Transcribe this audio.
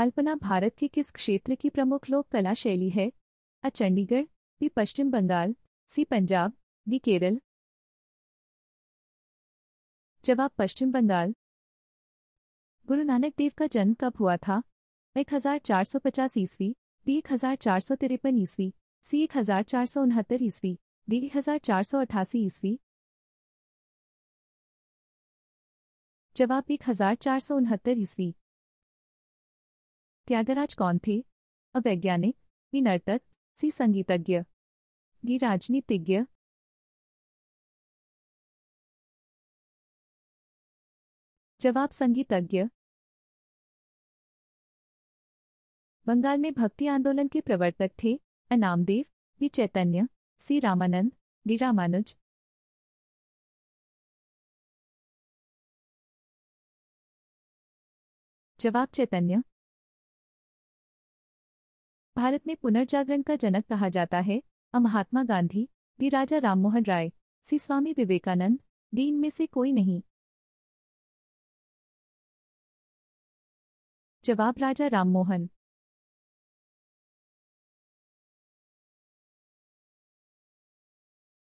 अल्पना भारत के किस क्षेत्र की प्रमुख लोक कला शैली है A Chandigarh B Paschim Bangal C Punjab D Kerala जवाब पश्चिम बंगाल गुरु नानक देव का जन्म कब हुआ था एक हजार चार सौ पचास ईस्वी बी एक हजार चार सौ तिरपन ईस्वी सी एक हजार चार सौ उनहत्तर ईस्वी डी एक हजार चार सौ अठासी ईस्वी जवाब एक हजार चार सौ उनहत्तर ईस्वी त्यागराज कौन थे अवैज्ञानिक वैज्ञानिक बी नर्तक सी संगीतज्ञ डी राजनीतिज्ञ जवाब संगीतज्ञ बंगाल में भक्ति आंदोलन के प्रवर्तक थे अनामदेव B Chaitanya C Ramanand D Ramanuj जवाब चैतन्य भारत में पुनर्जागरण का जनक कहा जाता है अ Mahatma Gandhi B Raja Rammohan Roy C Swami Vivekanand D इनमें से कोई नहीं जवाब राजा राममोहन